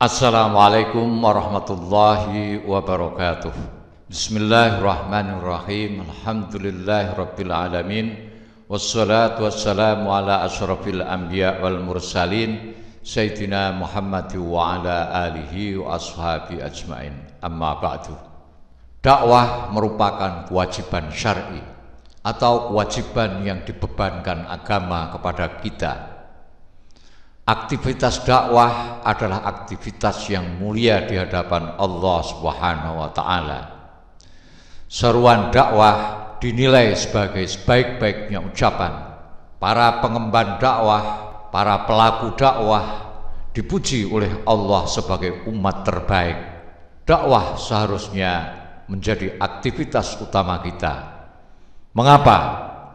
Assalamualaikum warahmatullahi wabarakatuh Bismillahirrahmanirrahim Alhamdulillahirrabbilalamin Wassalatu wassalamu ala ashrafil anbiya wal mursalin Sayyidina Muhammad wa ala alihi wa ashabi ajmain Amma ba'du Dakwah merupakan kewajiban syar'i atau kewajiban yang dibebankan agama kepada kita Aktivitas dakwah adalah aktivitas yang mulia di hadapan Allah Subhanahu wa taala. Seruan dakwah dinilai sebagai sebaik-baiknya ucapan. Para pengemban dakwah, para pelaku dakwah dipuji oleh Allah sebagai umat terbaik. Dakwah seharusnya menjadi aktivitas utama kita. Mengapa?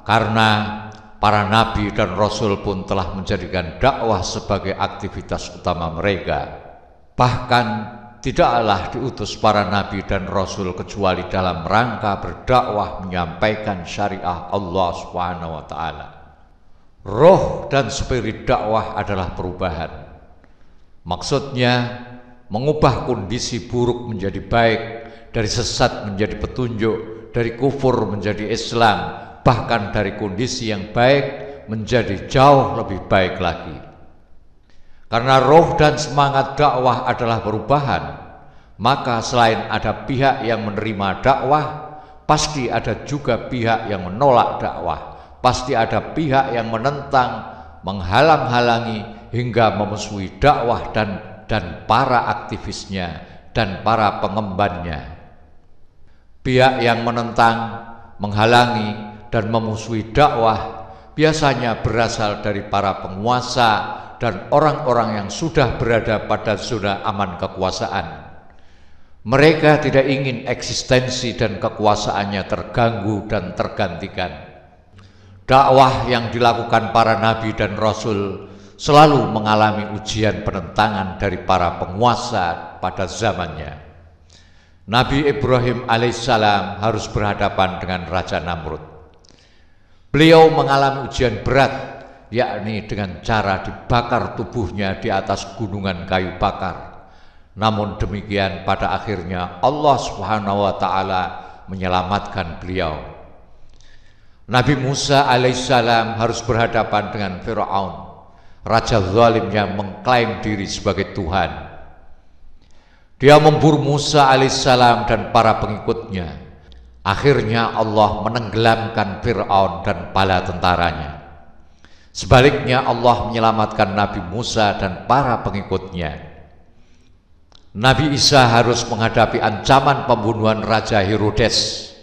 Karena Para nabi dan rasul pun telah menjadikan dakwah sebagai aktivitas utama mereka. Bahkan tidaklah diutus para nabi dan rasul kecuali dalam rangka berdakwah menyampaikan syariah Allah Subhanahu wa taala. Roh dan spirit dakwah adalah perubahan. Maksudnya mengubah kondisi buruk menjadi baik, dari sesat menjadi petunjuk, dari kufur menjadi Islam, bahkan dari kondisi yang baik menjadi jauh lebih baik lagi. Karena roh dan semangat dakwah adalah perubahan, maka selain ada pihak yang menerima dakwah, pasti ada juga pihak yang menolak dakwah, pasti ada pihak yang menentang, menghalang-halangi hingga memusuhi dakwah dan dan para aktivisnya dan para pengembannya. Pihak yang menentang, menghalangi, dan memusuhi dakwah biasanya berasal dari para penguasa dan orang-orang yang sudah berada pada zona aman kekuasaan. Mereka tidak ingin eksistensi dan kekuasaannya terganggu dan tergantikan. Dakwah yang dilakukan para nabi dan rasul selalu mengalami ujian penentangan dari para penguasa pada zamannya. Nabi Ibrahim alaihissalam harus berhadapan dengan Raja Namrud. Beliau mengalami ujian berat, yakni dengan cara dibakar tubuhnya di atas gunungan kayu bakar. Namun demikian pada akhirnya Allah Subhanahu wa taala menyelamatkan beliau. Nabi Musa alaihissalam harus berhadapan dengan Firaun, raja zalim yang mengklaim diri sebagai Tuhan. Dia memburu Musa alaihissalam dan para pengikutnya Akhirnya Allah menenggelamkan Fir'aun dan bala tentaranya. Sebaliknya Allah menyelamatkan Nabi Musa dan para pengikutnya. Nabi Isa harus menghadapi ancaman pembunuhan Raja Herodes.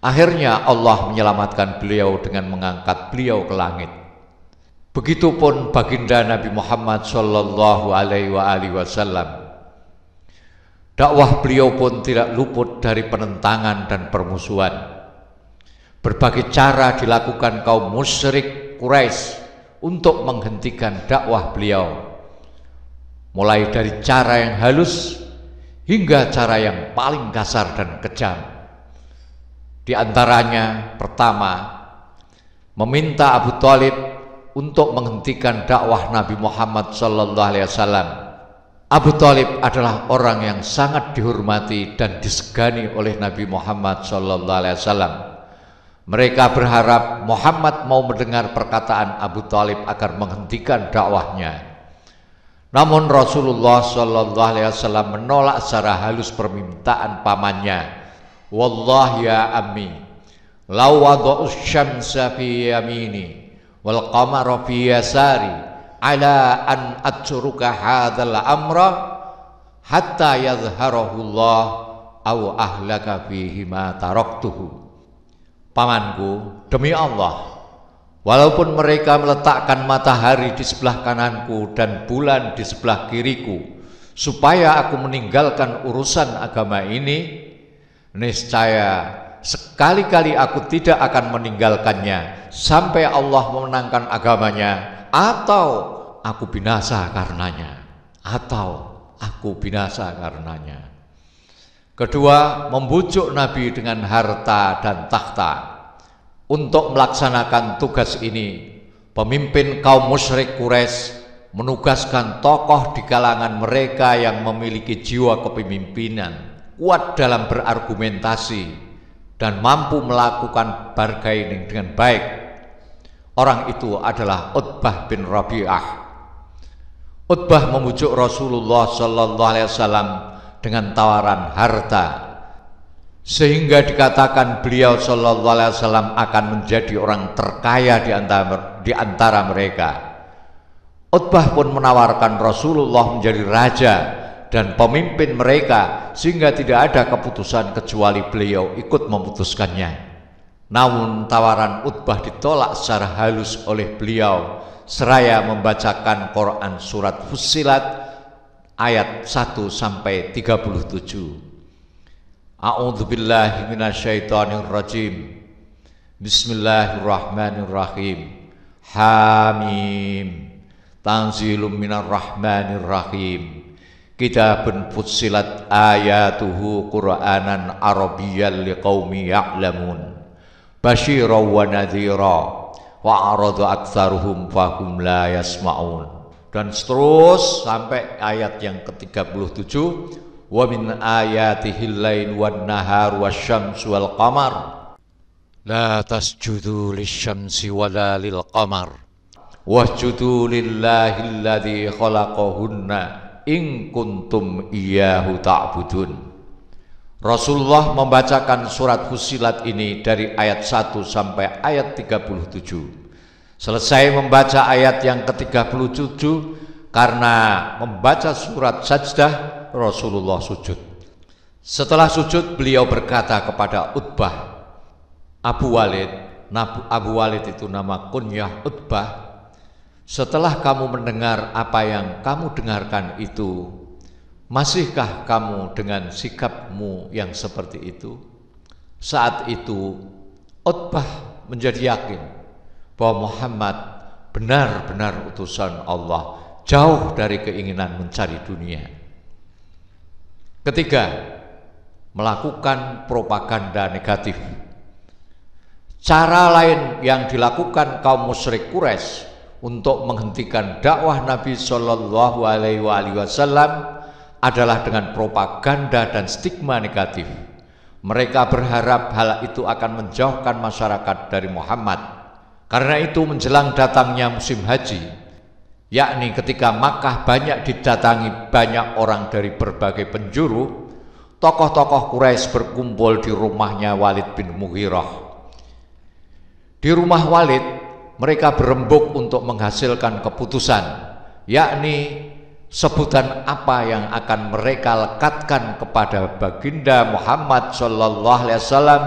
Akhirnya Allah menyelamatkan beliau dengan mengangkat beliau ke langit. Begitupun baginda Nabi Muhammad Shallallahu Alaihi Wasallam Dakwah beliau pun tidak luput dari penentangan dan permusuhan. Berbagai cara dilakukan kaum musyrik Quraisy untuk menghentikan dakwah beliau. Mulai dari cara yang halus hingga cara yang paling kasar dan kejam. Di antaranya pertama, meminta Abu Thalib untuk menghentikan dakwah Nabi Muhammad sallallahu alaihi wasallam Abu Talib adalah orang yang sangat dihormati dan disegani oleh Nabi Muhammad SAW. Mereka berharap Muhammad mau mendengar perkataan Abu Talib agar menghentikan dakwahnya. Namun Rasulullah SAW menolak secara halus permintaan pamannya. Wallah ya ammi, law syamsa fi yamini, wal qamara fi yasari, ala an atsuruka hadzal amra hatta yadhharahullah aw ahlaka fihi ma taraktuhu pamanku demi Allah Walaupun mereka meletakkan matahari di sebelah kananku dan bulan di sebelah kiriku, supaya aku meninggalkan urusan agama ini, niscaya sekali-kali aku tidak akan meninggalkannya sampai Allah memenangkan agamanya atau aku binasa karenanya atau aku binasa karenanya kedua membujuk nabi dengan harta dan takhta untuk melaksanakan tugas ini pemimpin kaum musyrik Quraisy menugaskan tokoh di kalangan mereka yang memiliki jiwa kepemimpinan kuat dalam berargumentasi dan mampu melakukan bargaining dengan baik Orang itu adalah Utbah bin Rabi'ah. Utbah memujuk Rasulullah Sallallahu Alaihi Wasallam dengan tawaran harta, sehingga dikatakan beliau Sallallahu Alaihi Wasallam akan menjadi orang terkaya di antara, di antara mereka. Utbah pun menawarkan Rasulullah menjadi raja dan pemimpin mereka sehingga tidak ada keputusan kecuali beliau ikut memutuskannya. Namun tawaran Utbah ditolak secara halus oleh beliau seraya membacakan Quran surat Fussilat ayat 1 sampai 37. billahi A'udzubillahi rajim. Bismillahirrahmanirrahim. Hamim. Tanzilum minar rahmanir rahim. Kitabun fussilat ayatuhu Qur'anan Arabiyyan liqaumi ya'lamun basyira wa nadhira wa aradu aktsaruhum fahum la yasmaun dan terus sampai ayat yang ke-37 wa min ayatihi lain wan nahar wasyamsu wal qamar la tasjudu lisyamsi la lil qamar wasjudu lillahi alladhi khalaqahunna in kuntum iyyahu ta'budun Rasulullah membacakan surat Fusilat ini dari ayat 1 sampai ayat 37. Selesai membaca ayat yang ke-37 karena membaca surat Sajdah Rasulullah sujud. Setelah sujud beliau berkata kepada Utbah, Abu Walid, Abu Walid itu nama kunyah Utbah, setelah kamu mendengar apa yang kamu dengarkan itu, Masihkah kamu dengan sikapmu yang seperti itu? Saat itu Utbah menjadi yakin bahwa Muhammad benar-benar utusan Allah jauh dari keinginan mencari dunia. Ketiga, melakukan propaganda negatif. Cara lain yang dilakukan kaum musyrik Quraisy untuk menghentikan dakwah Nabi Shallallahu Alaihi Wasallam adalah dengan propaganda dan stigma negatif. Mereka berharap hal itu akan menjauhkan masyarakat dari Muhammad. Karena itu menjelang datangnya musim haji, yakni ketika Makkah banyak didatangi banyak orang dari berbagai penjuru, tokoh-tokoh Quraisy berkumpul di rumahnya Walid bin Mughirah. Di rumah Walid, mereka berembuk untuk menghasilkan keputusan, yakni sebutan apa yang akan mereka lekatkan kepada baginda Muhammad Shallallahu Alaihi Wasallam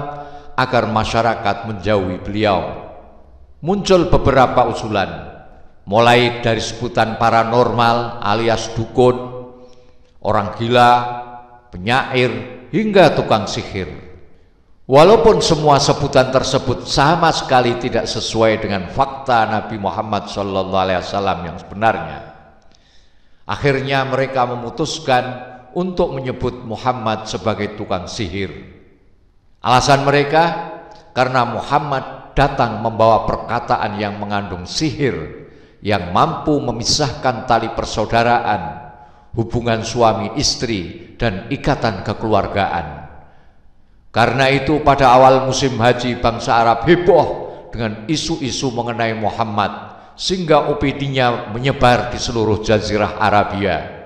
agar masyarakat menjauhi beliau. Muncul beberapa usulan, mulai dari sebutan paranormal alias dukun, orang gila, penyair, hingga tukang sihir. Walaupun semua sebutan tersebut sama sekali tidak sesuai dengan fakta Nabi Muhammad SAW yang sebenarnya. Akhirnya mereka memutuskan untuk menyebut Muhammad sebagai tukang sihir. Alasan mereka karena Muhammad datang membawa perkataan yang mengandung sihir yang mampu memisahkan tali persaudaraan, hubungan suami istri dan ikatan kekeluargaan. Karena itu pada awal musim haji bangsa Arab heboh dengan isu-isu mengenai Muhammad sehingga opd menyebar di seluruh jazirah Arabia.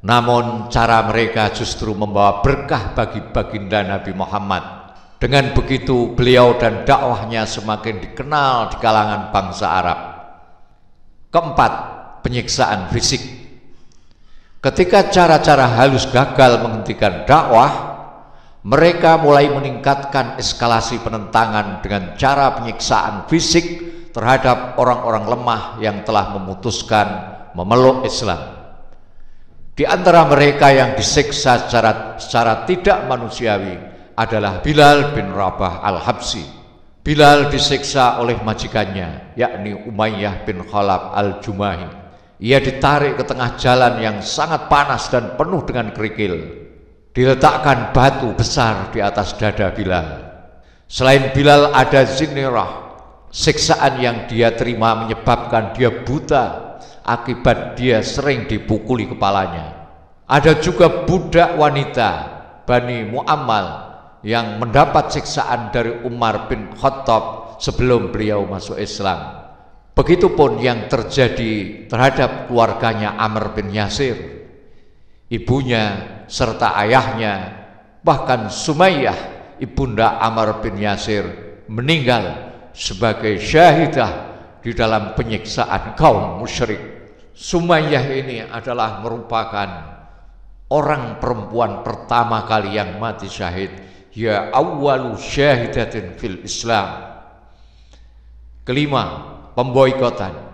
Namun cara mereka justru membawa berkah bagi baginda Nabi Muhammad. Dengan begitu beliau dan dakwahnya semakin dikenal di kalangan bangsa Arab. Keempat, penyiksaan fisik. Ketika cara-cara halus gagal menghentikan dakwah, mereka mulai meningkatkan eskalasi penentangan dengan cara penyiksaan fisik terhadap orang-orang lemah yang telah memutuskan memeluk Islam. Di antara mereka yang disiksa secara, secara tidak manusiawi adalah Bilal bin Rabah al-Habsi. Bilal disiksa oleh majikannya, yakni Umayyah bin Khalaf al-Jumahi. Ia ditarik ke tengah jalan yang sangat panas dan penuh dengan kerikil diletakkan batu besar di atas dada Bilal. Selain Bilal ada Zinirah, siksaan yang dia terima menyebabkan dia buta akibat dia sering dipukuli kepalanya. Ada juga budak wanita Bani Mu'amal yang mendapat siksaan dari Umar bin Khattab sebelum beliau masuk Islam. Begitupun yang terjadi terhadap keluarganya Amr bin Yasir. Ibunya serta ayahnya bahkan Sumayyah ibunda Amr bin Yasir meninggal sebagai syahidah di dalam penyiksaan kaum musyrik Sumayyah ini adalah merupakan orang perempuan pertama kali yang mati syahid ya awalu syahidatin fil Islam kelima pemboikotan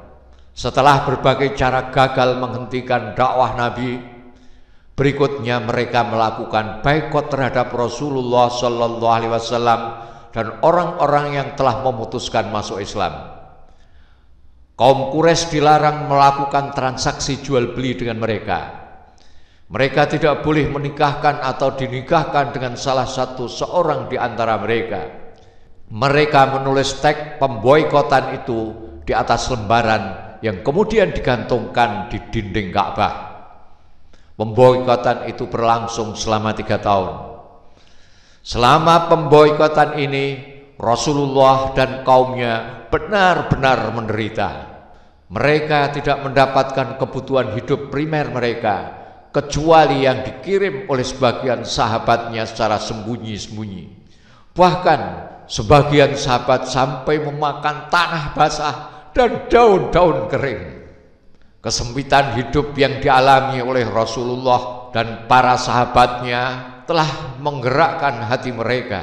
setelah berbagai cara gagal menghentikan dakwah Nabi Berikutnya mereka melakukan baikot terhadap Rasulullah Sallallahu Alaihi Wasallam dan orang-orang yang telah memutuskan masuk Islam. Kaum Quraisy dilarang melakukan transaksi jual beli dengan mereka. Mereka tidak boleh menikahkan atau dinikahkan dengan salah satu seorang di antara mereka. Mereka menulis teks pemboikotan itu di atas lembaran yang kemudian digantungkan di dinding Ka'bah. Pemboikotan itu berlangsung selama tiga tahun. Selama pemboikotan ini, Rasulullah dan kaumnya benar-benar menderita. Mereka tidak mendapatkan kebutuhan hidup primer mereka, kecuali yang dikirim oleh sebagian sahabatnya secara sembunyi-sembunyi. Bahkan sebagian sahabat sampai memakan tanah basah dan daun-daun kering. Kesempitan hidup yang dialami oleh Rasulullah dan para sahabatnya telah menggerakkan hati mereka.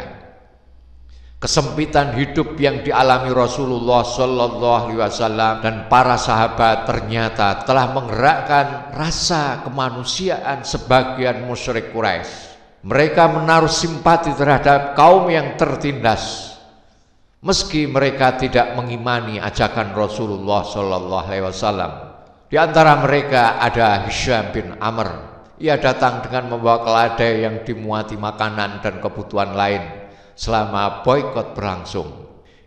Kesempitan hidup yang dialami Rasulullah Shallallahu Alaihi Wasallam dan para sahabat ternyata telah menggerakkan rasa kemanusiaan sebagian musyrik Quraisy. Mereka menaruh simpati terhadap kaum yang tertindas, meski mereka tidak mengimani ajakan Rasulullah Shallallahu Alaihi Wasallam. Di antara mereka ada Hisham bin Amr. Ia datang dengan membawa keledai yang dimuati makanan dan kebutuhan lain selama boykot berlangsung.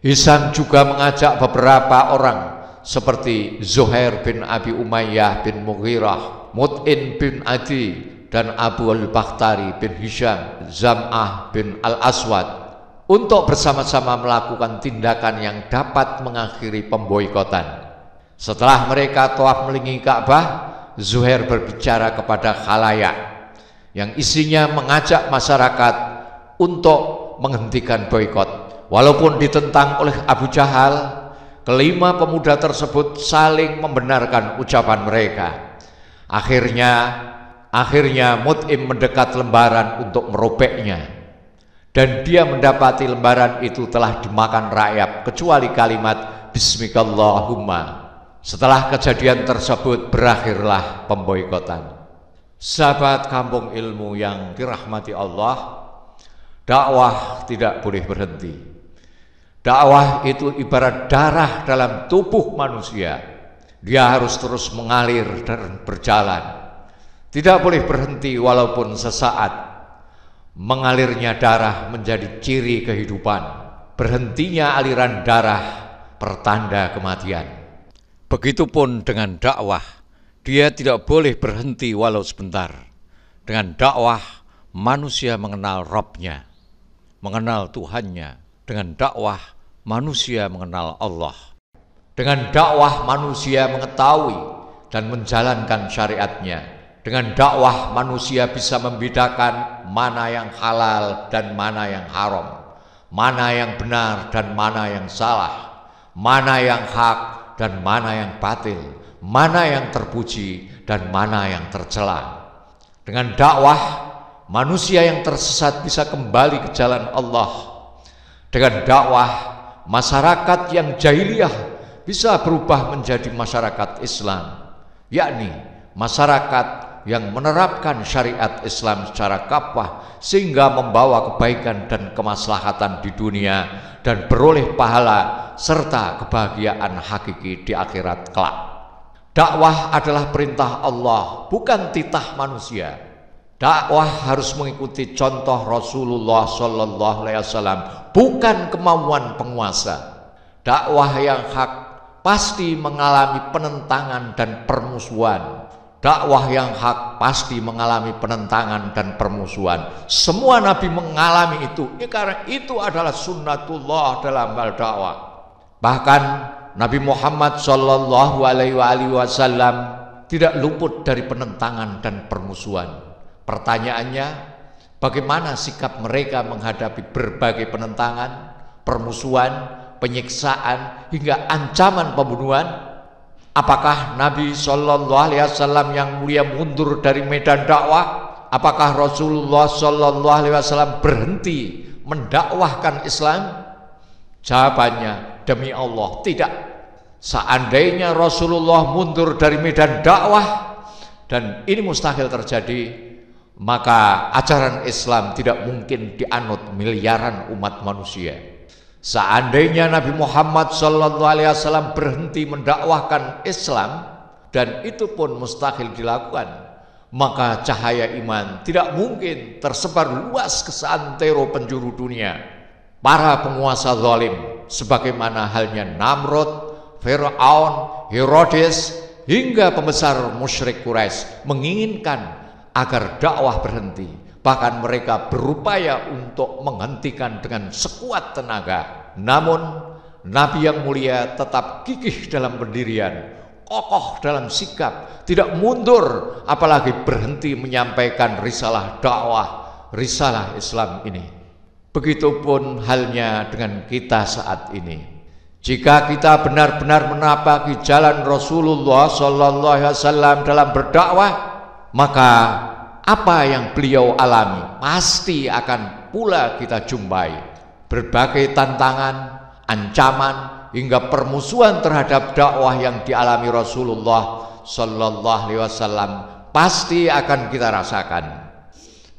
Hisham juga mengajak beberapa orang seperti Zuhair bin Abi Umayyah bin Mughirah, Mut'in bin Adi, dan Abu Al-Bakhtari bin Hisham, Zam'ah bin Al-Aswad untuk bersama-sama melakukan tindakan yang dapat mengakhiri pemboikotan. Setelah mereka tawaf melinggi Ka'bah, Zuhair berbicara kepada khalayak yang isinya mengajak masyarakat untuk menghentikan boykot. Walaupun ditentang oleh Abu Jahal, kelima pemuda tersebut saling membenarkan ucapan mereka. Akhirnya, akhirnya Mut'im mendekat lembaran untuk merobeknya. Dan dia mendapati lembaran itu telah dimakan rakyat kecuali kalimat Bismillahirrahmanirrahim. Setelah kejadian tersebut berakhirlah pemboikotan. Sahabat kampung ilmu yang dirahmati Allah, dakwah tidak boleh berhenti. Dakwah itu ibarat darah dalam tubuh manusia. Dia harus terus mengalir dan berjalan. Tidak boleh berhenti walaupun sesaat. Mengalirnya darah menjadi ciri kehidupan. Berhentinya aliran darah pertanda kematian. Begitupun dengan dakwah, dia tidak boleh berhenti walau sebentar. Dengan dakwah, manusia mengenal Robnya, mengenal Tuhannya. Dengan dakwah, manusia mengenal Allah. Dengan dakwah, manusia mengetahui dan menjalankan syariatnya. Dengan dakwah, manusia bisa membedakan mana yang halal dan mana yang haram, mana yang benar dan mana yang salah, mana yang hak dan mana yang batil, mana yang terpuji dan mana yang tercela. Dengan dakwah, manusia yang tersesat bisa kembali ke jalan Allah. Dengan dakwah, masyarakat yang jahiliyah bisa berubah menjadi masyarakat Islam, yakni masyarakat yang menerapkan syariat Islam secara kapah sehingga membawa kebaikan dan kemaslahatan di dunia dan beroleh pahala serta kebahagiaan hakiki di akhirat kelak. Dakwah adalah perintah Allah, bukan titah manusia. Dakwah harus mengikuti contoh Rasulullah SAW. Alaihi Wasallam, bukan kemauan penguasa. Dakwah yang hak pasti mengalami penentangan dan permusuhan dakwah yang hak pasti mengalami penentangan dan permusuhan. Semua nabi mengalami itu. Ya, karena itu adalah sunnatullah dalam hal dakwah. Bahkan Nabi Muhammad Shallallahu Alaihi Wasallam tidak luput dari penentangan dan permusuhan. Pertanyaannya, bagaimana sikap mereka menghadapi berbagai penentangan, permusuhan, penyiksaan hingga ancaman pembunuhan? Apakah Nabi Shallallahu Alaihi Wasallam yang mulia mundur dari medan dakwah? Apakah Rasulullah Shallallahu Alaihi Wasallam berhenti mendakwahkan Islam? Jawabannya demi Allah tidak. Seandainya Rasulullah mundur dari medan dakwah dan ini mustahil terjadi, maka ajaran Islam tidak mungkin dianut miliaran umat manusia. Seandainya Nabi Muhammad SAW berhenti mendakwahkan Islam dan itu pun mustahil dilakukan, maka cahaya iman tidak mungkin tersebar luas ke seantero penjuru dunia. Para penguasa zalim sebagaimana halnya Namrud, Firaun, Herodes hingga pembesar musyrik Quraisy menginginkan agar dakwah berhenti Bahkan mereka berupaya untuk menghentikan dengan sekuat tenaga. Namun Nabi yang mulia tetap gigih dalam pendirian, kokoh dalam sikap, tidak mundur apalagi berhenti menyampaikan risalah dakwah, risalah Islam ini. Begitupun halnya dengan kita saat ini. Jika kita benar-benar menapaki jalan Rasulullah SAW dalam berdakwah, maka apa yang beliau alami pasti akan pula kita jumpai berbagai tantangan, ancaman hingga permusuhan terhadap dakwah yang dialami Rasulullah Shallallahu alaihi wasallam pasti akan kita rasakan.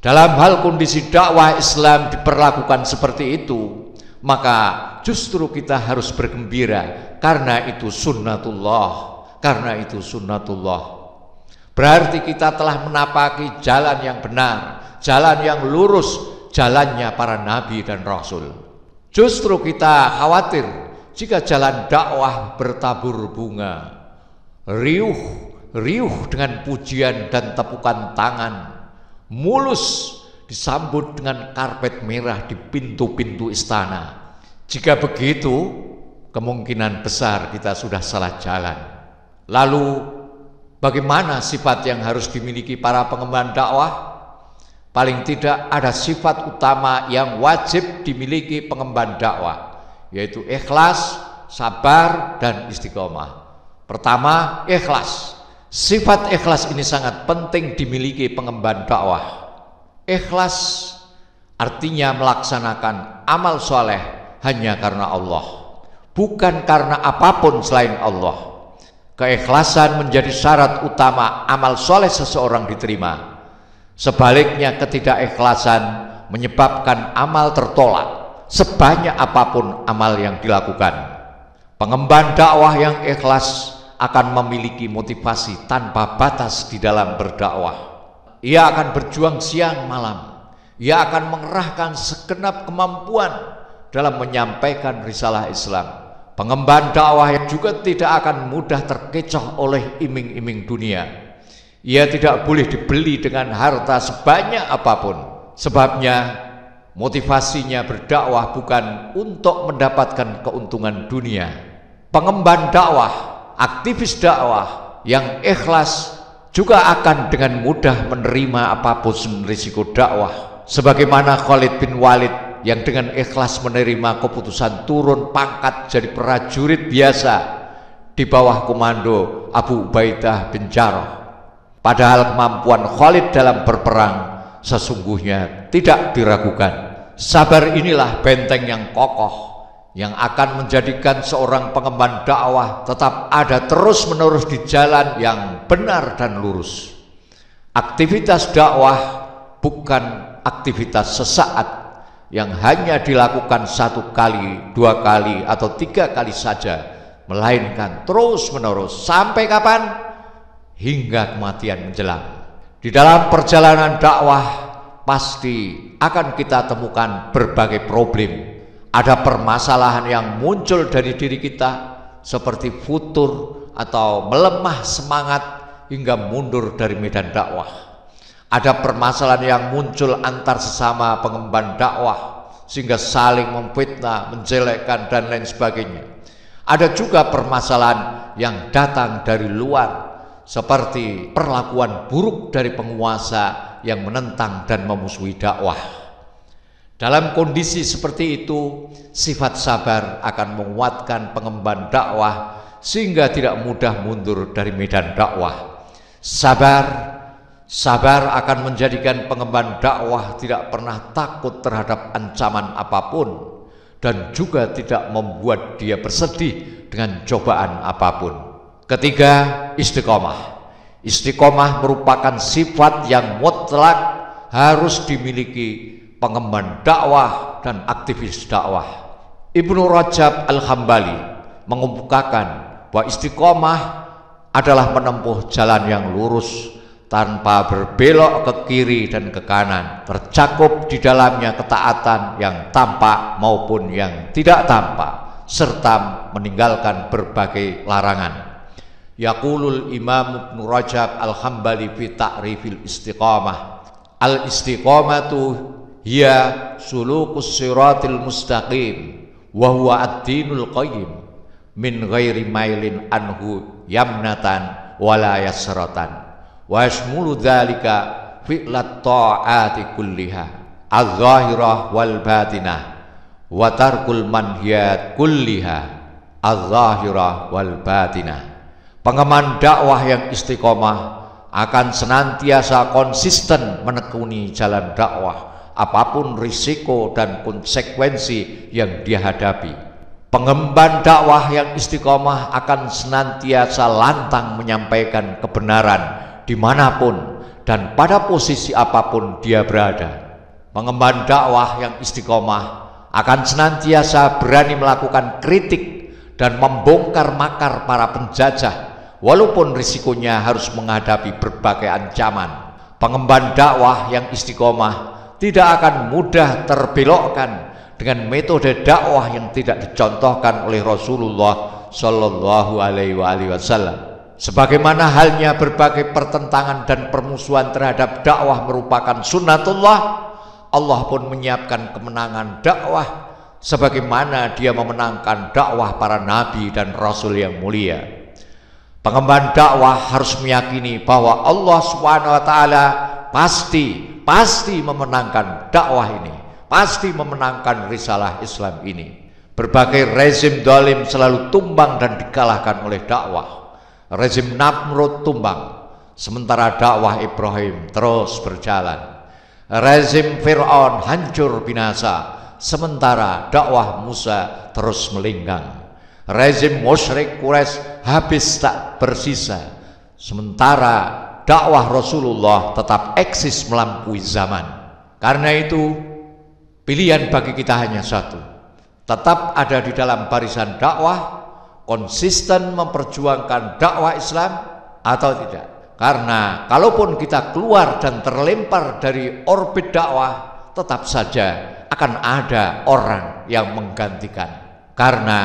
Dalam hal kondisi dakwah Islam diperlakukan seperti itu, maka justru kita harus bergembira karena itu sunnatullah, karena itu sunnatullah. Berarti kita telah menapaki jalan yang benar, jalan yang lurus, jalannya para nabi dan rasul. Justru kita khawatir jika jalan dakwah bertabur bunga, riuh, riuh dengan pujian dan tepukan tangan, mulus disambut dengan karpet merah di pintu-pintu istana. Jika begitu, kemungkinan besar kita sudah salah jalan. Lalu Bagaimana sifat yang harus dimiliki para pengembang dakwah? Paling tidak ada sifat utama yang wajib dimiliki pengembang dakwah, yaitu ikhlas, sabar, dan istiqomah. Pertama, ikhlas. Sifat ikhlas ini sangat penting dimiliki pengembang dakwah. Ikhlas artinya melaksanakan amal soleh hanya karena Allah, bukan karena apapun selain Allah. Keikhlasan menjadi syarat utama amal soleh seseorang diterima. Sebaliknya ketidakikhlasan menyebabkan amal tertolak sebanyak apapun amal yang dilakukan. Pengemban dakwah yang ikhlas akan memiliki motivasi tanpa batas di dalam berdakwah. Ia akan berjuang siang malam. Ia akan mengerahkan segenap kemampuan dalam menyampaikan risalah Islam Pengemban dakwah yang juga tidak akan mudah terkecoh oleh iming-iming dunia. Ia tidak boleh dibeli dengan harta sebanyak apapun. Sebabnya motivasinya berdakwah bukan untuk mendapatkan keuntungan dunia. Pengemban dakwah, aktivis dakwah yang ikhlas juga akan dengan mudah menerima apapun risiko dakwah. Sebagaimana Khalid bin Walid yang dengan ikhlas menerima keputusan turun pangkat jadi prajurit biasa di bawah komando Abu Ubaidah bin Jarrah. Padahal kemampuan Khalid dalam berperang sesungguhnya tidak diragukan. Sabar inilah benteng yang kokoh yang akan menjadikan seorang pengemban dakwah tetap ada terus-menerus di jalan yang benar dan lurus. Aktivitas dakwah bukan aktivitas sesaat yang hanya dilakukan satu kali, dua kali, atau tiga kali saja, melainkan terus-menerus sampai kapan? Hingga kematian menjelang. Di dalam perjalanan dakwah pasti akan kita temukan berbagai problem. Ada permasalahan yang muncul dari diri kita seperti futur atau melemah semangat hingga mundur dari medan dakwah ada permasalahan yang muncul antar sesama pengemban dakwah sehingga saling memfitnah, menjelekkan dan lain sebagainya. Ada juga permasalahan yang datang dari luar seperti perlakuan buruk dari penguasa yang menentang dan memusuhi dakwah. Dalam kondisi seperti itu, sifat sabar akan menguatkan pengemban dakwah sehingga tidak mudah mundur dari medan dakwah. Sabar Sabar akan menjadikan pengemban dakwah tidak pernah takut terhadap ancaman apapun dan juga tidak membuat dia bersedih dengan cobaan apapun. Ketiga, istiqomah. Istiqomah merupakan sifat yang mutlak harus dimiliki pengemban dakwah dan aktivis dakwah. Ibnu Rajab Al-Hambali mengemukakan bahwa istiqomah adalah menempuh jalan yang lurus tanpa berbelok ke kiri dan ke kanan, tercakup di dalamnya ketaatan yang tampak maupun yang tidak tampak, serta meninggalkan berbagai larangan. Yaqulul Imam Ibn Rajab Al-Hambali fi ta'rifil istiqamah. Al-istiqamatu hiya sulukus siratil mustaqim wa huwa ad-dinul qayyim min ghairi mailin anhu yamnatan wala yasratan wa yashmulu dzalika fi'lat ta'ati kulliha az-zahirah wal batinah wa tarkul manhiyat kulliha az-zahirah wal batinah pengeman dakwah yang istiqomah akan senantiasa konsisten menekuni jalan dakwah apapun risiko dan konsekuensi yang dihadapi Pengemban dakwah yang istiqomah akan senantiasa lantang menyampaikan kebenaran dimanapun dan pada posisi apapun dia berada. Mengemban dakwah yang istiqomah akan senantiasa berani melakukan kritik dan membongkar makar para penjajah walaupun risikonya harus menghadapi berbagai ancaman. Pengemban dakwah yang istiqomah tidak akan mudah terbelokkan dengan metode dakwah yang tidak dicontohkan oleh Rasulullah Shallallahu Alaihi Wasallam. Sebagaimana halnya berbagai pertentangan dan permusuhan terhadap dakwah merupakan sunnatullah, Allah pun menyiapkan kemenangan dakwah sebagaimana dia memenangkan dakwah para nabi dan rasul yang mulia. Pengemban dakwah harus meyakini bahwa Allah Swt pasti pasti memenangkan dakwah ini, pasti memenangkan risalah Islam ini. Berbagai rezim dolim selalu tumbang dan dikalahkan oleh dakwah. Rezim Namrud tumbang, sementara dakwah Ibrahim terus berjalan. Rezim Fir'aun hancur binasa, sementara dakwah Musa terus melinggang. Rezim musyrik Quraisy habis tak bersisa, sementara dakwah Rasulullah tetap eksis melampaui zaman. Karena itu, pilihan bagi kita hanya satu: tetap ada di dalam barisan dakwah konsisten memperjuangkan dakwah Islam atau tidak. Karena kalaupun kita keluar dan terlempar dari orbit dakwah, tetap saja akan ada orang yang menggantikan. Karena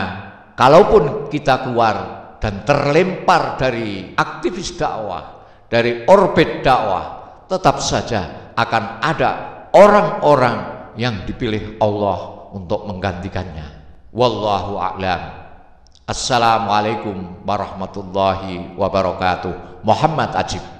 kalaupun kita keluar dan terlempar dari aktivis dakwah, dari orbit dakwah, tetap saja akan ada orang-orang yang dipilih Allah untuk menggantikannya. Wallahu a'lam. Assalamualaikum warahmatullahi wabarakatuh. Muhammad Ajib.